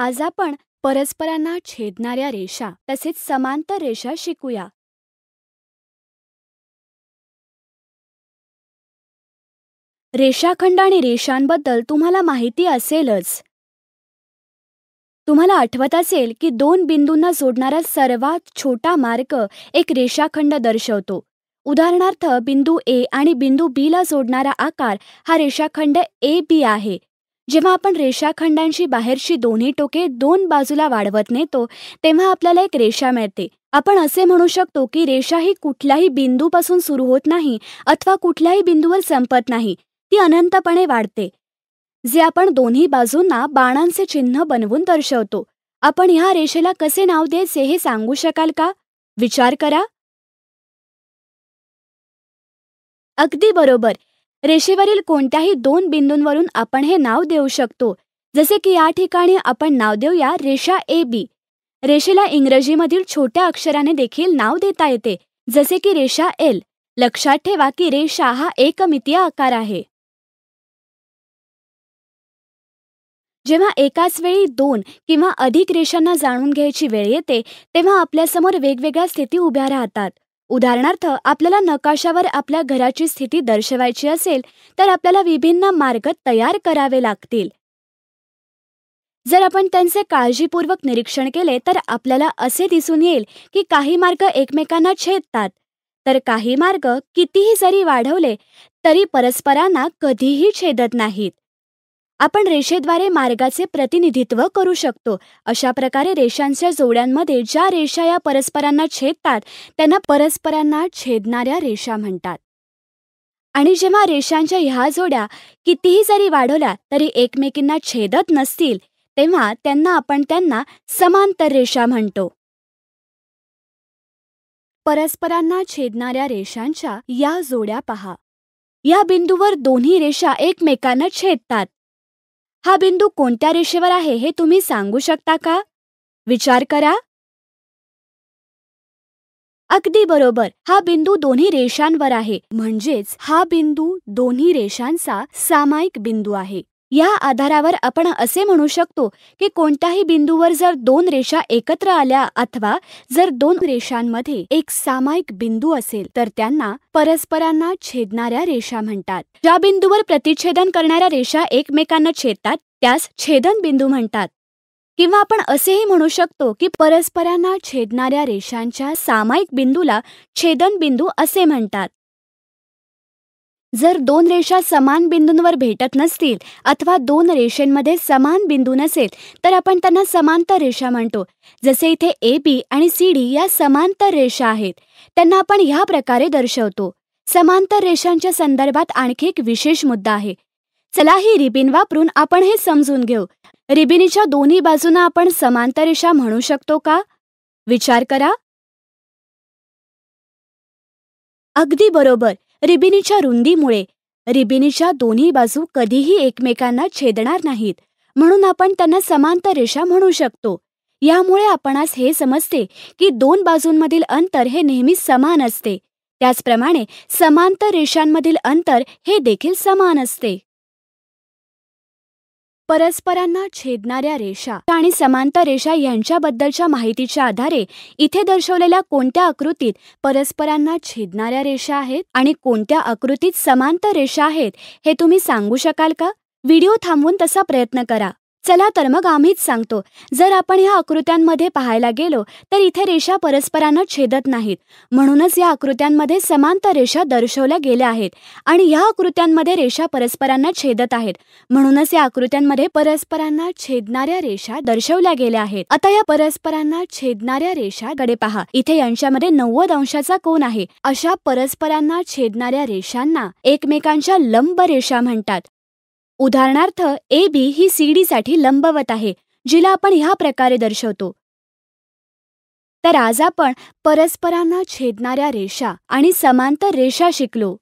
आज आपण परस्परांना छेदणाऱ्या रेषा तसेच समांतर रेषा शिकूया रेषाखंड आणि रेषांबद्दल तुम्हाला माहिती असेलच तुम्हाला आठवत असेल की दोन बिंदूंना जोडणारा सर्वात छोटा मार्ग एक रेषाखंड दर्शवतो उदाहरणार्थ बिंदू ए आणि बिंदू बी ला जोडणारा आकार हा रेषाखंड ए बी आहे जेव्हा आपण रेषाखंडांशी बाहेरची दोन्ही टोके दोन बाजूला वाढवत नेतो तेव्हा आपल्याला एक रेषा मिळते आपण असे म्हणू शकतो की रेषा ही कुठल्याही बिंदूपासून सुरू होत नाही अथवा कुठल्याही बिंदूवर संपत नाही ती अनंतपणे वाढते जे आपण दोन्ही बाजूंना बाणांचे चिन्ह बनवून दर्शवतो आपण ह्या रेषेला कसे नाव द्यायचे हे सांगू शकाल का विचार करा अगदी बरोबर रेषेवरील कोणत्याही दोन बिंदूंवरून आपण हे नाव देऊ शकतो जसे की या ठिकाणी आपण नाव देऊया रेषा ए बी रेषेला इंग्रजीमधील छोट्या अक्षराने देखील नाव देता येते जसे की रेषा एल लक्षात ठेवा की रेषा हा एकमितीय आकार आहे जेव्हा एकाच वेळी दोन किंवा अधिक रेषांना जाणून घ्यायची वेळ येते तेव्हा आपल्यासमोर वेगवेगळ्या स्थिती उभ्या राहतात उदाहरणार्थ आपल्याला नकाशावर आपल्या घराची स्थिती दर्शवायची असेल तर आपल्याला विभिन्न मार्ग तयार करावे लागतील जर आपण त्यांचे काळजीपूर्वक निरीक्षण केले तर आपल्याला असे दिसून येईल की काही मार्ग एकमेकांना छेदतात तर काही मार्ग कितीही जरी वाढवले तरी परस्परांना कधीही छेदत नाहीत आपण रेषेद्वारे मार्गाचे प्रतिनिधित्व करू शकतो अशा प्रकारे रेषांच्या जोड्यांमध्ये ज्या रेषा या परस्परांना छेदतात त्यांना परस्परांना छेदणाऱ्या रेषा म्हणतात आणि जेव्हा रेषांच्या ह्या जोड्या कितीही जरी वाढवल्या तरी एकमेकींना छेदत नसतील तेव्हा त्यांना आपण त्यांना समांतर रेषा म्हणतो परस्परांना छेदणाऱ्या रेषांच्या या जोड्या पहा या बिंदूवर दोन्ही रेषा एकमेकांना छेदतात हा बिंदू कोणत्या रेषेवर आहे हे तुम्ही सांगू शकता का विचार करा अगदी बरोबर हा बिंदू दोन्ही रेषांवर आहे म्हणजेच हा बिंदू दोन्ही रेषांचा सामायिक बिंदू आहे या आधारावर आपण असे म्हणू शकतो की कोणत्याही बिंदूवर जर दोन रेषा एकत्र आल्या अथवा जर दोन रेषांमध्ये एक सामायिक बिंदू असेल तर त्यांना परस्परांना छेदणाऱ्या रेषा म्हणतात ज्या बिंदूवर प्रतिच्छेदन करणाऱ्या रेषा एकमेकांना छेदतात त्यास छेदन बिंदू म्हणतात किंवा आपण असेही म्हणू शकतो की परस्परांना छेदणाऱ्या रेषांच्या सामायिक बिंदूला छेदन बिंदू असे म्हणतात जर दोन रेषा समान बिंदूंवर भेटत नसतील अथवा दोन रेषेंमध्ये समान बिंदू नसेल तर आपण त्यांना समांतर रेषा म्हणतो जसे इथे ए बी आणि सी डी या समांतर रेषा आहेत त्यांना आपण ह्या प्रकारे दर्शवतो समांतर रेषांच्या संदर्भात आणखी एक विशेष मुद्दा आहे चला ही रिबिन वापरून आपण हे समजून घेऊ रिबिनीच्या दोन्ही बाजूंना आपण समांतर रेषा म्हणू शकतो का विचार करा अगदी बरोबर रिबिनीच्या रुंदीमुळे रिबिनीच्या दोन्ही बाजू कधीही एकमेकांना छेदणार नाहीत म्हणून आपण त्यांना समांतर रेषा म्हणू शकतो यामुळे आपणास हे समजते की दोन बाजूंमधील अंतर हे नेहमी समान असते त्याचप्रमाणे समांतर रेषांमधील अंतर हे देखील समान असते परस्परांना छेदणाऱ्या रेषा आणि समांतर रेषा यांच्याबद्दलच्या माहितीच्या आधारे इथे दर्शवलेल्या कोणत्या आकृतीत परस्परांना छेदणाऱ्या रेषा आहेत आणि कोणत्या आकृतीत समांतर रेषा आहेत हे तुम्ही सांगू शकाल का व्हिडिओ थांबवून तसा प्रयत्न करा चला तर मग आम्हीच सांगतो जर आपण ह्या आकृत्यांमध्ये पाहायला गेलो तर इथे रेषा परस्परांना छेदत नाहीत म्हणूनच या आकृत्यांमध्ये समांतर रेषा दर्शवल्या गेल्या आहेत आणि या आकृत्यांमध्ये रेषा परस्परांना छेदत आहेत म्हणूनच या आकृत्यांमध्ये परस्परांना छेदणाऱ्या रेषा दर्शवल्या गेल्या आहेत आता या परस्परांना छेदणाऱ्या रेषा गडे पहा इथे यांच्यामध्ये नव्वद अंशाचा कोण आहे अशा परस्परांना छेदणाऱ्या रेषांना एकमेकांच्या लंब रेषा म्हणतात उदाहरणार्थ A B he C D साठी लंबवत आहे जिला आपण ह्या प्रकारे दर्शवतो तर आज आपण परस्परांना छेदणाऱ्या रेषा आणि समांतर रेषा शिकलो